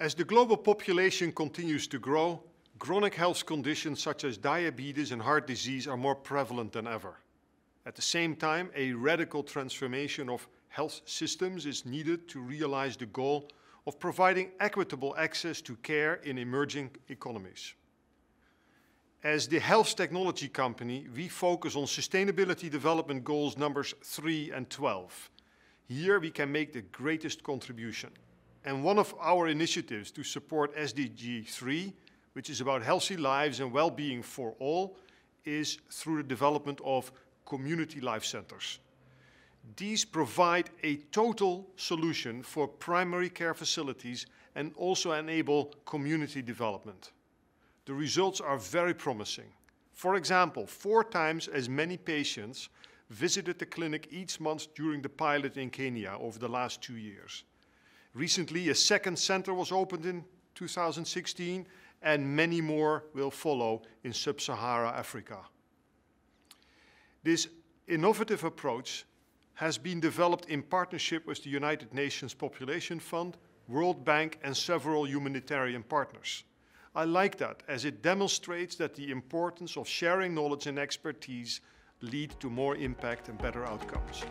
As the global population continues to grow, chronic health conditions such as diabetes and heart disease are more prevalent than ever. At the same time, a radical transformation of health systems is needed to realize the goal of providing equitable access to care in emerging economies. As the health technology company, we focus on Sustainability Development Goals numbers 3 and 12. Here we can make the greatest contribution and one of our initiatives to support SDG 3, which is about healthy lives and well-being for all, is through the development of community life centers. These provide a total solution for primary care facilities and also enable community development. The results are very promising. For example, four times as many patients visited the clinic each month during the pilot in Kenya over the last two years. Recently, a second center was opened in 2016, and many more will follow in sub-Sahara Africa. This innovative approach has been developed in partnership with the United Nations Population Fund, World Bank and several humanitarian partners. I like that as it demonstrates that the importance of sharing knowledge and expertise lead to more impact and better outcomes.